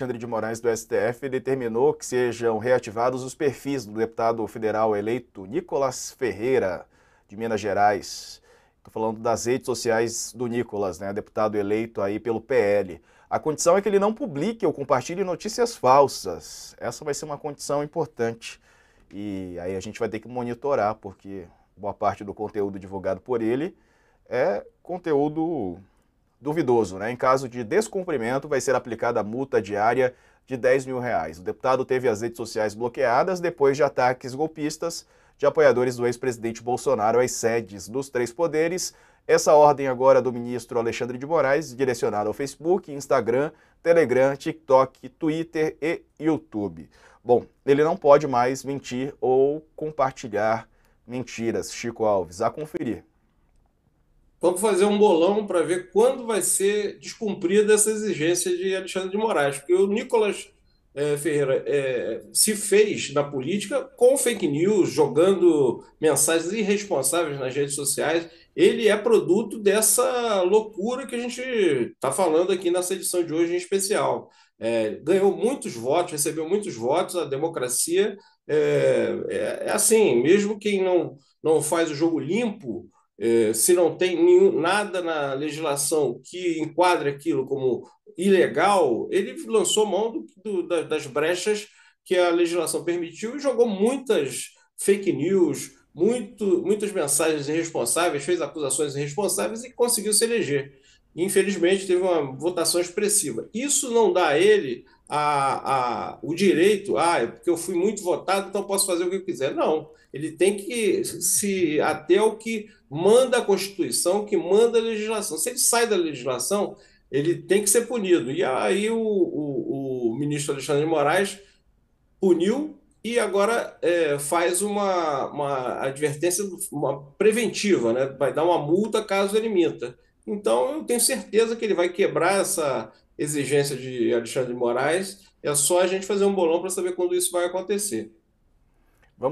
Alexandre de Moraes do STF determinou que sejam reativados os perfis do deputado federal eleito Nicolas Ferreira, de Minas Gerais. Estou falando das redes sociais do Nicolas, né, deputado eleito aí pelo PL. A condição é que ele não publique ou compartilhe notícias falsas. Essa vai ser uma condição importante. E aí a gente vai ter que monitorar, porque boa parte do conteúdo divulgado por ele é conteúdo duvidoso. Né? Em caso de descumprimento, vai ser aplicada a multa diária de 10 mil reais. O deputado teve as redes sociais bloqueadas depois de ataques golpistas de apoiadores do ex-presidente Bolsonaro às sedes dos três poderes. Essa ordem agora do ministro Alexandre de Moraes, direcionada ao Facebook, Instagram, Telegram, TikTok, Twitter e YouTube. Bom, ele não pode mais mentir ou compartilhar mentiras, Chico Alves, a conferir. Vamos fazer um bolão para ver quando vai ser descumprida essa exigência de Alexandre de Moraes, porque o Nicolas é, Ferreira é, se fez na política com fake news, jogando mensagens irresponsáveis nas redes sociais. Ele é produto dessa loucura que a gente está falando aqui nessa edição de hoje em especial. É, ganhou muitos votos, recebeu muitos votos, a democracia é, é, é, assim, mesmo quem não, não faz o jogo limpo, é, se não tem nenhum, nada na legislação que enquadre aquilo como ilegal, ele lançou mão do, do, das brechas que a legislação permitiu e jogou muitas fake news, muito, muitas mensagens irresponsáveis, fez acusações irresponsáveis e conseguiu se eleger infelizmente, teve uma votação expressiva. Isso não dá a ele a, a, o direito, ah, é porque eu fui muito votado, então posso fazer o que eu quiser. Não, ele tem que se até o que manda a Constituição, que manda a legislação. Se ele sai da legislação, ele tem que ser punido. E aí o, o, o ministro Alexandre de Moraes puniu e agora é, faz uma, uma advertência uma preventiva, né? vai dar uma multa caso ele minta. Então, eu tenho certeza que ele vai quebrar essa exigência de Alexandre de Moraes. É só a gente fazer um bolão para saber quando isso vai acontecer.